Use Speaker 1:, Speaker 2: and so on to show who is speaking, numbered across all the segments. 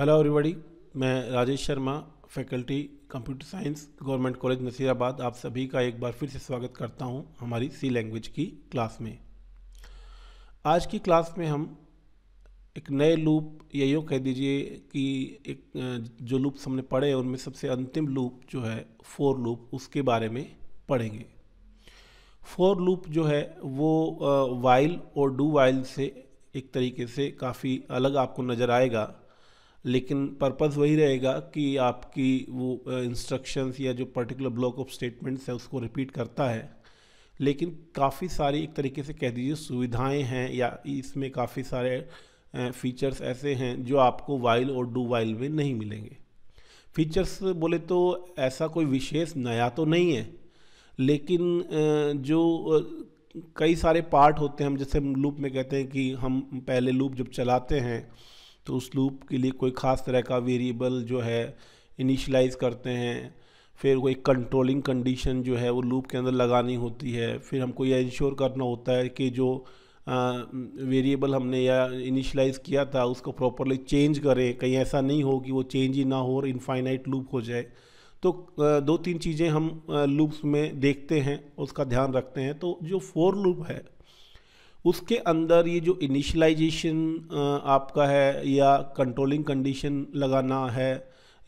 Speaker 1: hello everybody मैं Rajesh Sharma faculty computer science government college Nasirabad आप सभी का एक बार फिर से स्वागत करता हूं हमारी सी लैंग्वेज की क्लास में आज की क्लास में हम एक नए लूप या यूँ कह दीजिए कि एक जो लूप्स हमने पढ़े हैं उनमें सबसे अंतिम लूप जो है फोर लूप उसके बारे में पढ़ेंगे फोर लूप जो है वो वाइल और डू वाइल से एक तरीके से काफ़ी अलग आपको नज़र आएगा लेकिन पर्पज़ वही रहेगा कि आपकी वो इंस्ट्रक्शंस या जो पर्टिकुलर ब्लॉक ऑफ स्टेटमेंट्स है उसको रिपीट करता है लेकिन काफ़ी सारी एक तरीके से कह दीजिए सुविधाएं हैं या इसमें काफ़ी सारे फीचर्स ऐसे हैं जो आपको वाइल और डू वाइल में नहीं मिलेंगे फीचर्स बोले तो ऐसा कोई विशेष नया तो नहीं है लेकिन जो कई सारे पार्ट होते हैं हम जैसे लूप में कहते हैं कि हम पहले लूप जब चलाते हैं तो उस लूप के लिए कोई ख़ास तरह का वेरिएबल जो है इनिशलाइज करते हैं फिर कोई कंट्रोलिंग कंडीशन जो है वो लूप के अंदर लगानी होती है फिर हमको यह इंश्योर करना होता है कि जो वेरिएबल हमने या इनिशलाइज किया था उसको प्रॉपरली चेंज करें कहीं ऐसा नहीं हो कि वो चेंज ही ना हो और इनफाइनाइट लूप हो जाए तो दो तीन चीज़ें हम लूप्स में देखते हैं उसका ध्यान रखते हैं तो जो फोर लूप है उसके अंदर ये जो इनिशलाइजेशन आपका है या कंट्रोलिंग कंडीशन लगाना है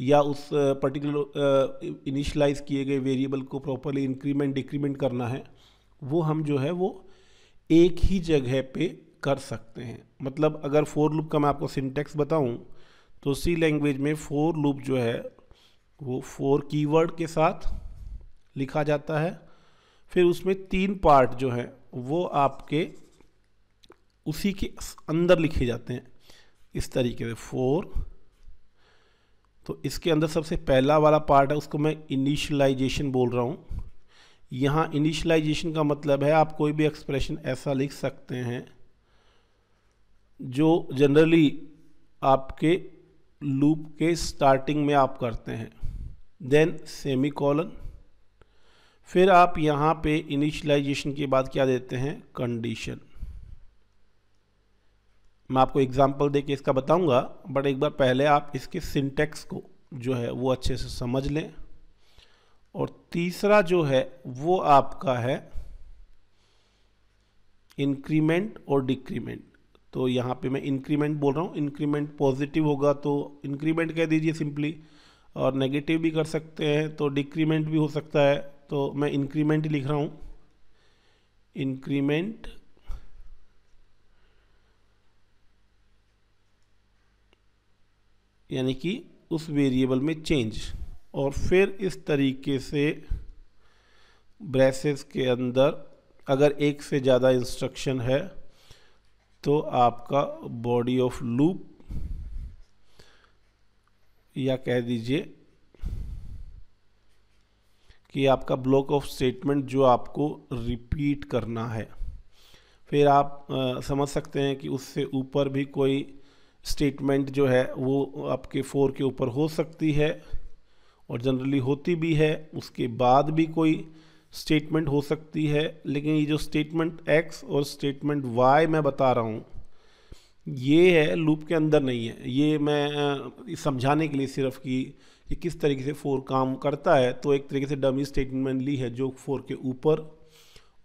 Speaker 1: या उस पर्टिकुलर इनिशलाइज किए गए वेरिएबल को प्रॉपरली इंक्रीमेंट डिक्रीमेंट करना है वो हम जो है वो एक ही जगह पे कर सकते हैं मतलब अगर फोर लूप का मैं आपको सिंटेक्स बताऊं तो सी लैंग्वेज में फोर लूप जो है वो फोर कीवर्ड के साथ लिखा जाता है फिर उसमें तीन पार्ट जो हैं वो आपके उसी के अंदर लिखे जाते हैं इस तरीके से फोर तो इसके अंदर सबसे पहला वाला पार्ट है उसको मैं इनिशलाइजेशन बोल रहा हूँ यहाँ इनिशलाइजेशन का मतलब है आप कोई भी एक्सप्रेशन ऐसा लिख सकते हैं जो जनरली आपके लूप के स्टार्टिंग में आप करते हैं देन सेमी कॉलन फिर आप यहाँ पे इनिशलाइजेशन के बाद क्या देते हैं कंडीशन मैं आपको एग्जाम्पल दे के इसका बताऊंगा बट एक बार पहले आप इसके सिंटेक्स को जो है वो अच्छे से समझ लें और तीसरा जो है वो आपका है इंक्रीमेंट और डिक्रीमेंट तो यहाँ पे मैं इंक्रीमेंट बोल रहा हूँ इंक्रीमेंट पॉजिटिव होगा तो इंक्रीमेंट कह दीजिए सिंपली और नेगेटिव भी कर सकते हैं तो डिक्रीमेंट भी हो सकता है तो मैं इंक्रीमेंट लिख रहा हूँ इंक्रीमेंट यानी कि उस वेरिएबल में चेंज और फिर इस तरीके से ब्रेसेस के अंदर अगर एक से ज़्यादा इंस्ट्रक्शन है तो आपका बॉडी ऑफ लूप या कह दीजिए कि आपका ब्लॉक ऑफ स्टेटमेंट जो आपको रिपीट करना है फिर आप आ, समझ सकते हैं कि उससे ऊपर भी कोई स्टेटमेंट जो है वो आपके फोर के ऊपर हो सकती है और जनरली होती भी है उसके बाद भी कोई स्टेटमेंट हो सकती है लेकिन ये जो स्टेटमेंट एक्स और स्टेटमेंट वाई मैं बता रहा हूँ ये है लूप के अंदर नहीं है ये मैं समझाने के लिए सिर्फ कि ये किस तरीके से फोर काम करता है तो एक तरीके से डमी स्टेटमेंट ली है जो फोर के ऊपर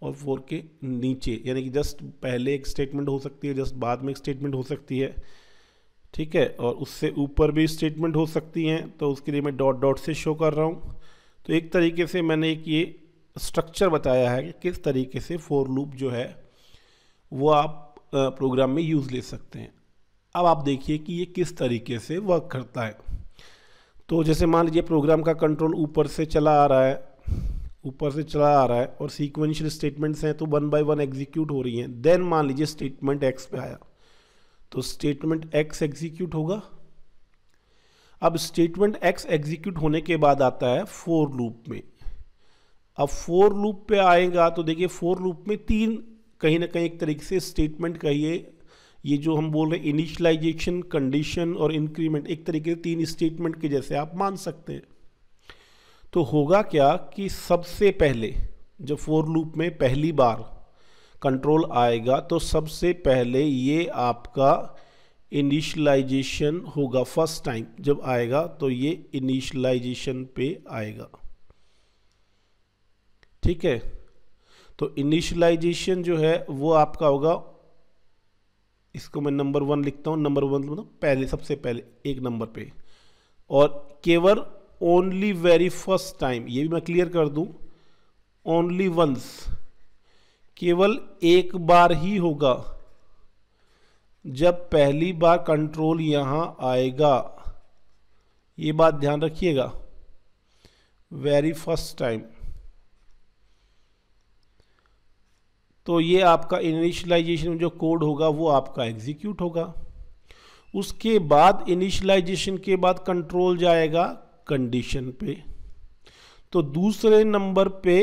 Speaker 1: और फोर के नीचे यानी कि जस्ट पहले एक स्टेटमेंट हो सकती है जस्ट बाद में एक स्टेटमेंट हो सकती है ठीक है और उससे ऊपर भी स्टेटमेंट हो सकती हैं तो उसके लिए मैं डॉट डॉट से शो कर रहा हूँ तो एक तरीके से मैंने एक ये स्ट्रक्चर बताया है कि किस तरीके से फोर लूप जो है वो आप प्रोग्राम में यूज़ ले सकते हैं अब आप देखिए कि ये किस तरीके से वर्क करता है तो जैसे मान लीजिए प्रोग्राम का कंट्रोल ऊपर से चला आ रहा है ऊपर से चला आ रहा है और सीक्वेंशियल स्टेटमेंट्स हैं तो वन बाय वन एग्जीक्यूट हो रही हैं देन मान लीजिए स्टेटमेंट एक्स पे आया तो स्टेटमेंट एक्स एग्जीक्यूट होगा अब स्टेटमेंट एक्स एग्जीक्यूट होने के बाद आता है फोर लूप में अब फोर लूप पे आएगा तो देखिए फोर लूप में तीन कहीं ना कहीं एक तरीके से स्टेटमेंट कहिए ये जो हम बोल रहे हैं इनिशलाइजेशन कंडीशन और इंक्रीमेंट एक तरीके से तीन स्टेटमेंट के जैसे आप मान सकते हैं तो होगा क्या कि सबसे पहले जब फोर लूप में पहली बार कंट्रोल आएगा तो सबसे पहले ये आपका इनिशलाइजेशन होगा फर्स्ट टाइम जब आएगा तो ये इनिशलाइजेशन पे आएगा ठीक है तो इनिशलाइजेशन जो है वो आपका होगा इसको मैं नंबर वन लिखता हूँ नंबर वन मतलब पहले सबसे पहले एक नंबर पे और केवल ओनली वेरी फर्स्ट टाइम ये भी मैं क्लियर कर दूँ ओनली वंस केवल एक बार ही होगा जब पहली बार कंट्रोल यहाँ आएगा ये बात ध्यान रखिएगा वेरी फर्स्ट टाइम तो ये आपका इनिशियलाइजेशन जो कोड होगा वो आपका एग्जीक्यूट होगा उसके बाद इनिशियलाइजेशन के बाद कंट्रोल जाएगा कंडीशन पे तो दूसरे नंबर पे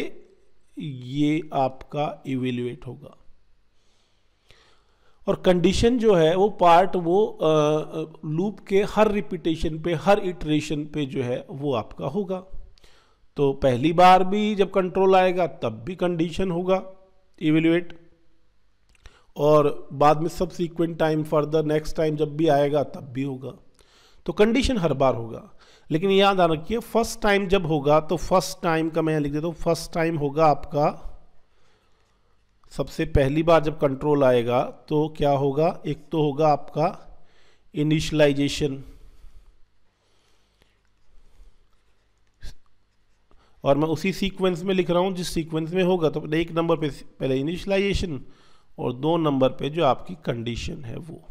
Speaker 1: ये आपका इवेल्युएट होगा और कंडीशन जो है वो पार्ट वो लूप के हर रिपीटेशन पे हर इटरेशन पे जो है वो आपका होगा तो पहली बार भी जब कंट्रोल आएगा तब भी कंडीशन होगा इवेल्युएट और बाद में subsequent time further next time जब भी आएगा तब भी होगा तो कंडीशन हर बार होगा लेकिन याद आ रखिए फर्स्ट टाइम जब होगा तो फर्स्ट टाइम का मैं लिख देता हूँ फर्स्ट टाइम होगा आपका सबसे पहली बार जब कंट्रोल आएगा तो क्या होगा एक तो होगा आपका इनिशलाइजेशन और मैं उसी सीक्वेंस में लिख रहा हूँ जिस सीक्वेंस में होगा तो एक नंबर पे पहले इनिशलाइजेशन और दो नंबर पे जो आपकी कंडीशन है वो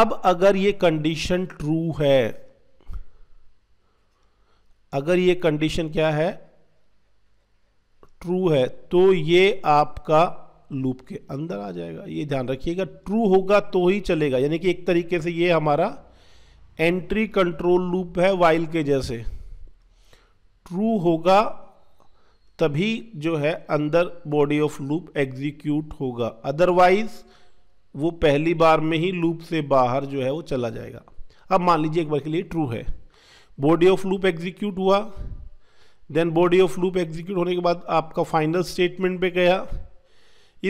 Speaker 1: अब अगर ये कंडीशन ट्रू है अगर ये कंडीशन क्या है ट्रू है तो ये आपका लूप के अंदर आ जाएगा ये ध्यान रखिएगा ट्रू होगा तो ही चलेगा यानी कि एक तरीके से ये हमारा एंट्री कंट्रोल लूप है वाइल के जैसे ट्रू होगा तभी जो है अंदर बॉडी ऑफ लूप एग्जीक्यूट होगा अदरवाइज वो पहली बार में ही लूप से बाहर जो है वो चला जाएगा अब मान लीजिए एक बार के लिए ट्रू है बॉडी ऑफ लूप एग्जीक्यूट हुआ then body of loop execute होने के बाद आपका फाइनल स्टेटमेंट पे गया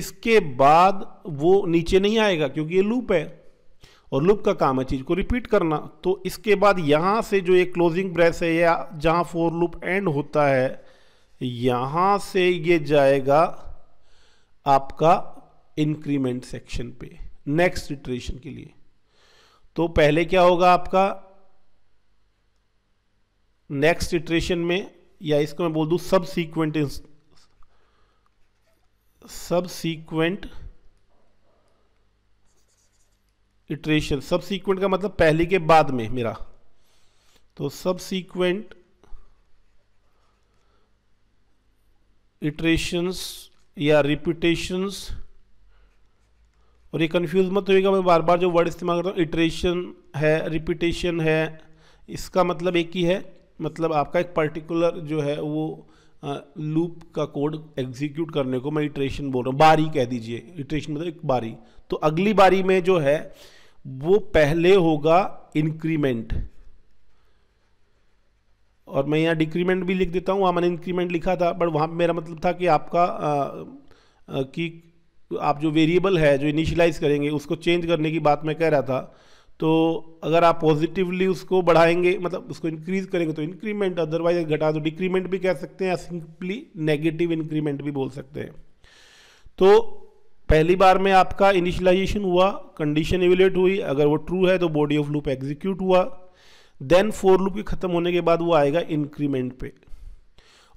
Speaker 1: इसके बाद वो नीचे नहीं आएगा क्योंकि ये लूप है और लूप का काम है चीज़ को रिपीट करना तो इसके बाद यहाँ से जो ये क्लोजिंग ब्रेस है या जहाँ फोर लूप एंड होता है यहाँ से ये जाएगा आपका इंक्रीमेंट सेक्शन पे नेक्स्ट इटरेशन के लिए तो पहले क्या होगा आपका नेक्स्ट इटरेशन में या इसको मैं बोल दू सब सीक्वेंट सब सीक्वेंट इटरेशन सब सीक्वेंट का मतलब पहले के बाद में मेरा तो सब सीक्वेंट इटरेशंस या रिपीटेशंस और ये कंफ्यूज मत होएगा मैं बार बार जो वर्ड इस्तेमाल करता हूँ इटरेशन है रिपीटेशन है इसका मतलब एक ही है मतलब आपका एक पर्टिकुलर जो है वो लूप का कोड एग्जीक्यूट करने को मैं इटरेशन बोल रहा हूँ बारी कह दीजिए इटरेशन मतलब एक बारी तो अगली बारी में जो है वो पहले होगा इंक्रीमेंट और मैं यहाँ डिक्रीमेंट भी लिख देता हूँ वहाँ मैंने इंक्रीमेंट लिखा था बट वहाँ मेरा मतलब था कि आपका आ, आ, कि आप जो वेरिएबल है जो इनिशलाइज करेंगे उसको चेंज करने की बात मैं कह रहा था तो अगर आप पॉजिटिवली उसको बढ़ाएंगे मतलब उसको इंक्रीज करेंगे तो इंक्रीमेंट अदरवाइज घटा तो डिक्रीमेंट भी कह सकते हैं या सिंपली नेगेटिव इंक्रीमेंट भी बोल सकते हैं तो पहली बार में आपका इनिशलाइजेशन हुआ कंडीशन एवेलेट हुई अगर वो ट्रू है तो बॉडी ऑफ लूप एग्जीक्यूट हुआ देन फोर लूप के ख़त्म होने के बाद वो आएगा इंक्रीमेंट पे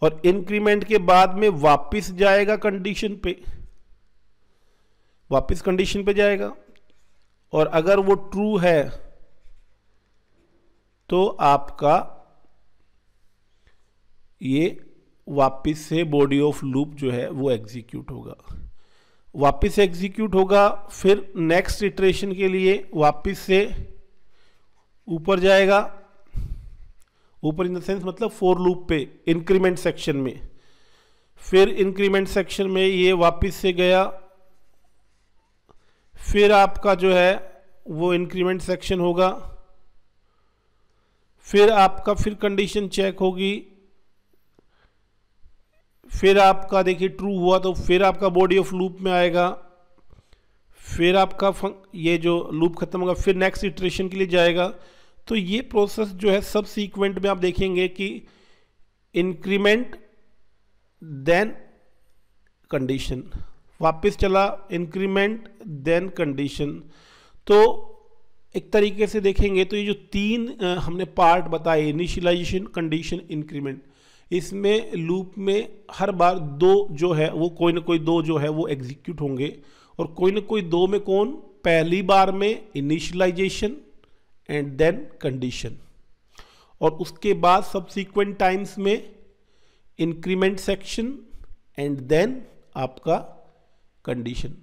Speaker 1: और इंक्रीमेंट के बाद में वापस जाएगा कंडीशन पे वापस कंडीशन पे जाएगा और अगर वो ट्रू है तो आपका ये वापस से बॉडी ऑफ लूप जो है वो एग्जीक्यूट होगा वापस एग्जीक्यूट होगा फिर नेक्स्ट इटरेशन के लिए वापस से ऊपर जाएगा ऊपर इन द सेंस मतलब फोर लूप पे इंक्रीमेंट सेक्शन में फिर इंक्रीमेंट सेक्शन में ये वापस से गया फिर आपका जो है वो इंक्रीमेंट सेक्शन होगा फिर आपका फिर कंडीशन चेक होगी फिर आपका देखिए ट्रू हुआ तो फिर आपका बॉडी ऑफ लूप में आएगा फिर आपका ये जो लूप खत्म होगा फिर नेक्स्ट इटरेशन के लिए जाएगा तो ये प्रोसेस जो है सब सीक्वेंट में आप देखेंगे कि इंक्रीमेंट देन कंडीशन वापस चला इंक्रीमेंट देन कंडीशन तो एक तरीके से देखेंगे तो ये जो तीन हमने पार्ट बताए इनिशियलाइजेशन कंडीशन इंक्रीमेंट इसमें लूप में हर बार दो जो है वो कोई ना कोई दो जो है वो एग्जीक्यूट होंगे और कोई ना कोई दो में कौन पहली बार में इनिशियलाइजेशन एंड देन कंडीशन और उसके बाद सब्सिक्वेंट टाइम्स में इंक्रीमेंट सेक्शन एंड देन आपका कंडीशन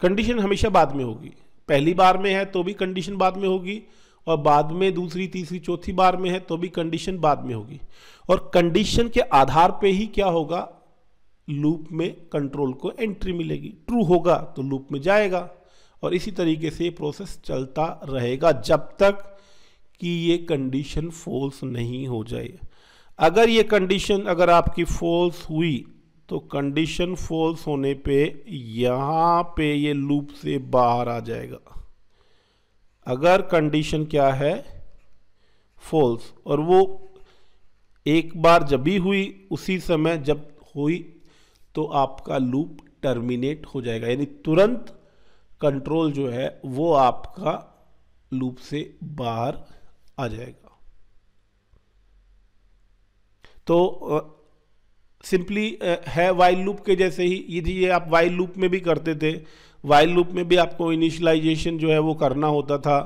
Speaker 1: कंडीशन हमेशा बाद में होगी पहली बार में है तो भी कंडीशन बाद में होगी और बाद में दूसरी तीसरी चौथी बार में है तो भी कंडीशन बाद में होगी और कंडीशन के आधार पे ही क्या होगा लूप में कंट्रोल को एंट्री मिलेगी ट्रू होगा तो लूप में जाएगा और इसी तरीके से ये प्रोसेस चलता रहेगा जब तक कि ये कंडीशन फॉल्स नहीं हो जाए अगर ये कंडीशन अगर आपकी फॉल्स हुई तो कंडीशन फॉल्स होने पे यहाँ पे ये लूप से बाहर आ जाएगा अगर कंडीशन क्या है फॉल्स और वो एक बार जब भी हुई उसी समय जब हुई तो आपका लूप टर्मिनेट हो जाएगा यानी तुरंत कंट्रोल जो है वो आपका लूप से बाहर आ जाएगा तो सिंपली है वाइल लूप के जैसे ही यदि ये आप वाइल लूप में भी करते थे वाइल लूप में भी आपको इनिशलाइजेशन जो है वो करना होता था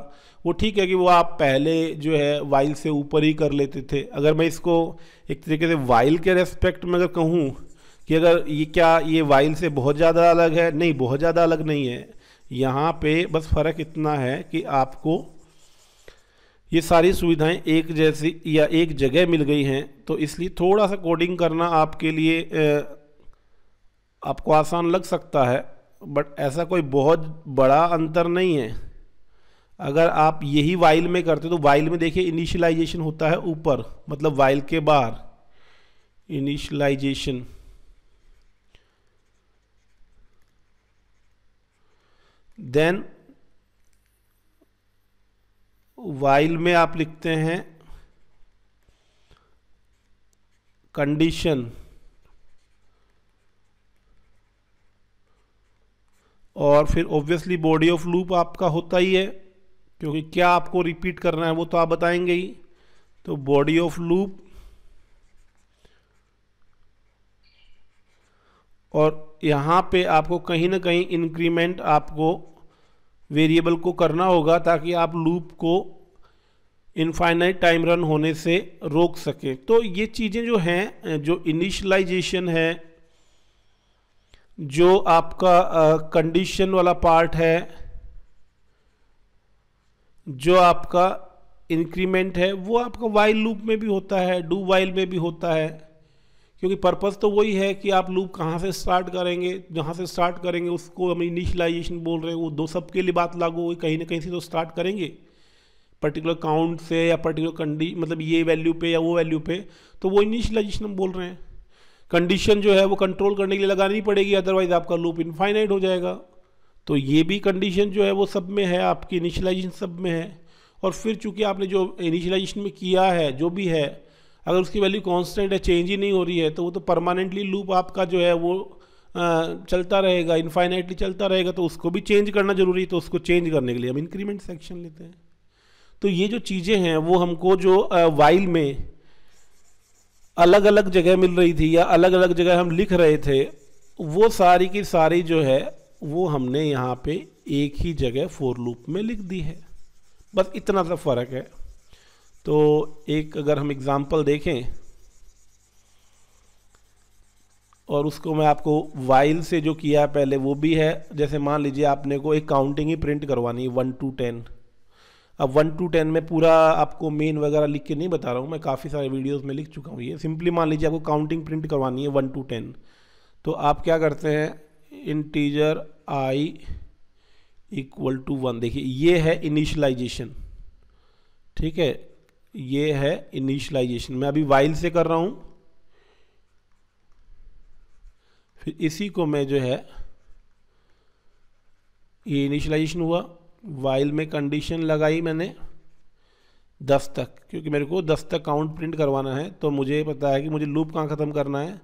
Speaker 1: वो ठीक है कि वो आप पहले जो है वाइल से ऊपर ही कर लेते थे अगर मैं इसको एक तरीके से वाइल के रेस्पेक्ट में अगर कहूँ कि अगर ये क्या ये वाइल से बहुत ज़्यादा अलग है नहीं बहुत ज़्यादा अलग नहीं है यहाँ पे बस फ़र्क इतना है कि आपको ये सारी सुविधाएं एक जैसी या एक जगह मिल गई हैं तो इसलिए थोड़ा सा कोडिंग करना आपके लिए आपको आसान लग सकता है बट ऐसा कोई बहुत बड़ा अंतर नहीं है अगर आप यही वाइल में करते तो वाइल में देखिए इनिशलाइजेशन होता है ऊपर मतलब वाइल के बाहर इनिशलाइजेशन देन वाइल में आप लिखते हैं कंडीशन और फिर ऑब्वियसली बॉडी ऑफ लूप आपका होता ही है क्योंकि क्या आपको रिपीट करना है वो तो आप बताएंगे ही तो बॉडी ऑफ लूप और यहां पे आपको कहीं ना कहीं इंक्रीमेंट आपको वेरिएबल को करना होगा ताकि आप लूप को इनफाइनाइट टाइम रन होने से रोक सकें तो ये चीज़ें जो हैं जो इनिशलाइजेशन है जो आपका कंडीशन uh, वाला पार्ट है जो आपका इंक्रीमेंट है वो आपका वाइल लूप में भी होता है डू वाइल में भी होता है क्योंकि पर्पस तो वही है कि आप लूप कहाँ से स्टार्ट करेंगे जहाँ से स्टार्ट करेंगे उसको हम इनिशलाइजेशन बोल रहे हैं वो दो सब के लिए बात लागू हुई कहीं ना कहीं से तो स्टार्ट करेंगे पर्टिकुलर काउंट से या पर्टिकुलर कंडी मतलब ये वैल्यू पे या वो वैल्यू पे तो वो इनिशलाइजेशन हम बोल रहे हैं कंडीशन जो है वो कंट्रोल करने के लिए लगानी पड़ेगी अदरवाइज आपका लूप इनफाइनाइट हो जाएगा तो ये भी कंडीशन जो है वो सब में है आपकी इनिशलाइजेशन सब में है और फिर चूंकि आपने जो इनिशलाइजेशन में किया है जो भी है अगर उसकी वैल्यू कांस्टेंट है चेंज ही नहीं हो रही है तो वो तो परमानेंटली लूप आपका जो है वो चलता रहेगा इनफाइनाइटली चलता रहेगा तो उसको भी चेंज करना ज़रूरी है तो उसको चेंज करने के लिए हम इंक्रीमेंट सेक्शन लेते हैं तो ये जो चीज़ें हैं वो हमको जो वाइल में अलग अलग जगह मिल रही थी या अलग अलग जगह हम लिख रहे थे वो सारी की सारी जो है वो हमने यहाँ पे एक ही जगह फोर लूप में लिख दी है बस इतना सा फ़र्क है तो एक अगर हम एग्ज़ाम्पल देखें और उसको मैं आपको वाइल से जो किया है पहले वो भी है जैसे मान लीजिए आपने को एक काउंटिंग ही प्रिंट करवानी है वन टू टेन अब वन टू टेन में पूरा आपको मेन वगैरह लिख के नहीं बता रहा हूँ मैं काफ़ी सारे वीडियोस में लिख चुका हूँ ये सिंपली मान लीजिए आपको काउंटिंग प्रिंट करवानी है वन टू टेन तो आप क्या करते हैं integer I equal to one देखिए ये है इनिशलाइजेशन ठीक है ये है इनिशलाइजेशन मैं अभी वाइल से कर रहा हूँ फिर इसी को मैं जो है ये इनिशलाइजेशन हुआ वाइल में कंडीशन लगाई मैंने दस तक क्योंकि मेरे को दस तक काउंट प्रिंट करवाना है तो मुझे पता है कि मुझे लूप कहाँ ख़त्म करना है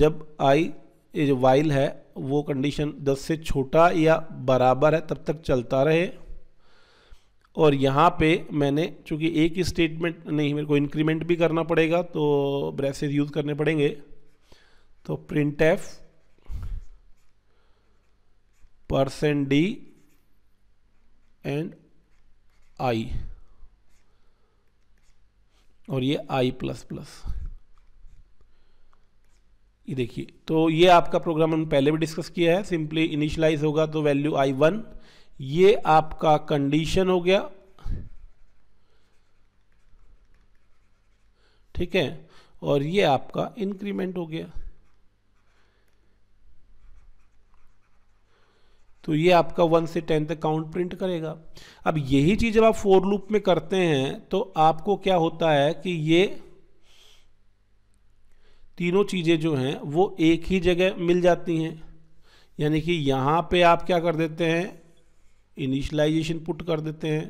Speaker 1: जब आई ये जो वाइल है वो कंडीशन दस से छोटा या बराबर है तब तक चलता रहे और यहाँ पे मैंने चूंकि एक ही स्टेटमेंट नहीं मेरे को इंक्रीमेंट भी करना पड़ेगा तो ब्रेसेस यूज़ करने पड़ेंगे तो print F percent D and I और ये आई प्लस प्लस ये देखिए तो ये आपका प्रोग्राम हम पहले भी डिस्कस किया है सिंपली इनिशलाइज होगा तो वैल्यू आई वन ये आपका कंडीशन हो गया ठीक है और ये आपका इंक्रीमेंट हो गया तो ये आपका वन से टेन तक काउंट प्रिंट करेगा अब यही चीज़ जब आप फोर लूप में करते हैं तो आपको क्या होता है कि ये तीनों चीज़ें जो हैं वो एक ही जगह मिल जाती हैं यानी कि यहां पे आप क्या कर देते हैं इनिशलाइजेशन पुट कर देते हैं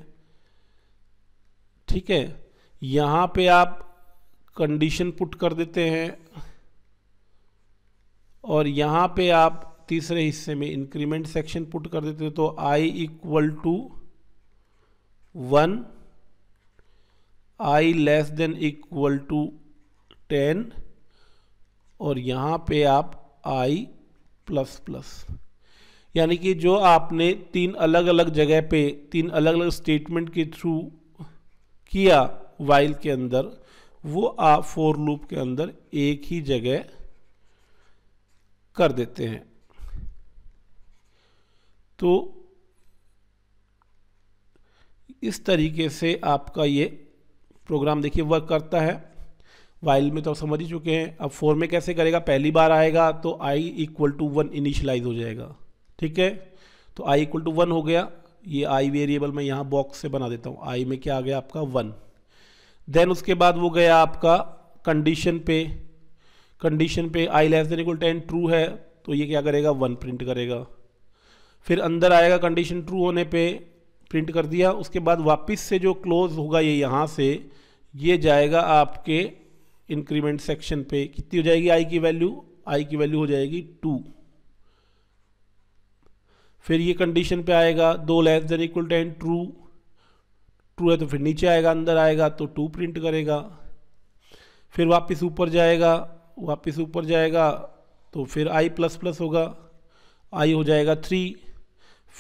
Speaker 1: ठीक है यहाँ पे आप कंडीशन पुट कर देते हैं और यहाँ पे आप तीसरे हिस्से में इंक्रीमेंट सेक्शन पुट कर देते हैं तो I equal to one I less than equal to ten और यहाँ पे आप आई प्लस प्लस यानी कि जो आपने तीन अलग अलग जगह पे तीन अलग अलग स्टेटमेंट के थ्रू किया वाइल के अंदर वो आप फोर लूप के अंदर एक ही जगह कर देते हैं तो इस तरीके से आपका ये प्रोग्राम देखिए वर्क करता है वाइल में तो आप समझ ही चुके हैं अब फोर में कैसे करेगा पहली बार आएगा तो I equal to one initialize हो जाएगा ठीक है तो आई इक्वल टू वन हो गया ये आई वेरिएबल मैं यहाँ बॉक्स से बना देता हूँ आई में क्या आ गया आपका वन देन उसके बाद वो गया आपका कंडीशन पे कंडीशन पे I less than equal ten true है तो ये क्या करेगा वन प्रिंट करेगा फिर अंदर आएगा कंडीशन ट्रू होने पे प्रिंट कर दिया उसके बाद वापस से जो क्लोज होगा ये यहाँ से ये जाएगा आपके इंक्रीमेंट सेक्शन पे कितनी हो जाएगी आई की वैल्यू आई की वैल्यू हो जाएगी टू फिर ये कंडीशन पे आएगा दो less than equal ten true true है तो फिर नीचे आएगा अंदर आएगा तो टू प्रिंट करेगा फिर वापस ऊपर जाएगा वापस ऊपर जाएगा तो फिर आई प्लस प्लस होगा आई हो जाएगा थ्री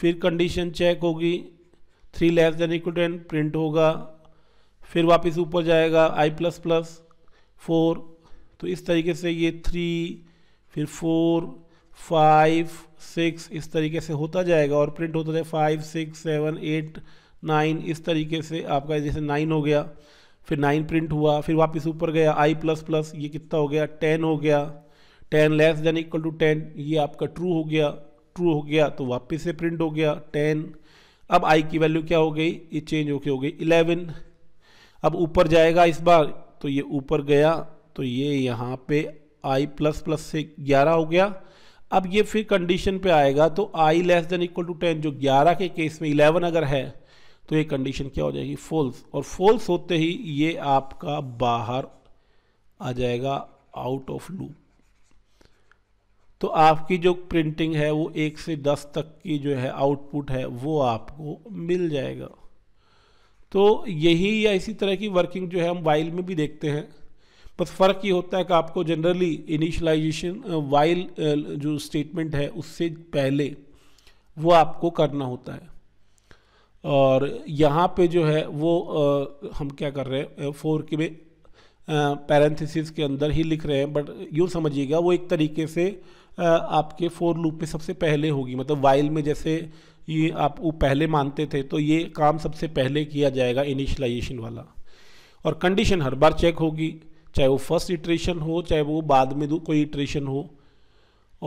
Speaker 1: फिर कंडीशन चेक होगी three less than equal ten print होगा फिर वापस ऊपर जाएगा आई प्लस प्लस फोर तो इस तरीके से ये थ्री फिर फोर फाइव सिक्स इस तरीके से होता जाएगा और प्रिंट होता जाएगा five six seven eight nine इस तरीके से आपका जैसे नाइन हो गया फिर नाइन प्रिंट हुआ फिर वापस ऊपर गया आई प्लस प्लस ये कितना हो गया टेन हो गया ten less than equal to ten ये आपका ट्रू हो गया ट्रू हो गया तो वापस से प्रिंट हो गया टेन अब आई की वैल्यू क्या हो गई ये चेंज होके हो गई इलेवन अब ऊपर जाएगा इस बार तो ये ऊपर गया तो ये यहाँ पे आई प्लस प्लस से ग्यारह हो गया अब ये फिर कंडीशन पे आएगा तो I less than equal to ten जो 11 के केस में 11 अगर है तो ये कंडीशन क्या हो जाएगी फोल्स और फोल्स होते ही ये आपका बाहर आ जाएगा आउट ऑफ लूप तो आपकी जो प्रिंटिंग है वो एक से दस तक की जो है आउटपुट है वो आपको मिल जाएगा तो यही या इसी तरह की वर्किंग जो है हम वाइल में भी देखते हैं बस फ़र्क ये होता है कि आपको जनरली इनिशलाइजेशन वाइल जो स्टेटमेंट है उससे पहले वो आपको करना होता है और यहाँ पे जो है वो आ, हम क्या कर रहे हैं फोर के में पैरेंथिस के अंदर ही लिख रहे हैं बट यूँ समझिएगा वो एक तरीके से आ, आपके फोर लूप पे सबसे पहले होगी मतलब वाइल में जैसे ये आप वो पहले मानते थे तो ये काम सबसे पहले किया जाएगा इनिशलाइजेशन वाला और कंडीशन हर बार चेक होगी चाहे वो फर्स्ट इटरेशन हो चाहे वो बाद में कोई इटरेशन हो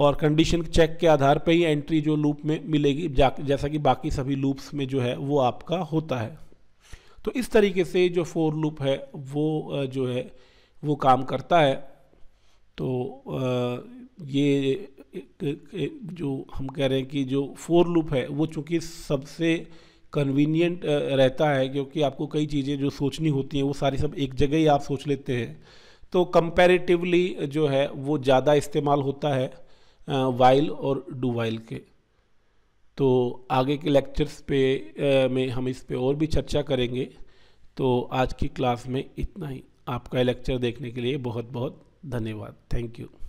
Speaker 1: और कंडीशन चेक के आधार पर ही एंट्री जो लूप में मिलेगी जैसा कि बाकी सभी लूप्स में जो है वो आपका होता है तो इस तरीके से जो फोर लूप है वो जो है वो काम करता है तो ये जो हम कह रहे हैं कि जो फोर लूप है वो चूँकि सबसे कन्वीनियंट रहता है क्योंकि आपको कई चीज़ें जो सोचनी होती हैं वो सारी सब एक जगह ही आप सोच लेते हैं तो कंपैरेटिवली जो है वो ज़्यादा इस्तेमाल होता है वाइल और डू वाइल के तो आगे के लेक्चर्स पे में हम इस पे और भी चर्चा करेंगे तो आज की क्लास में इतना ही आपका लेक्चर देखने के लिए बहुत बहुत धन्यवाद थैंक यू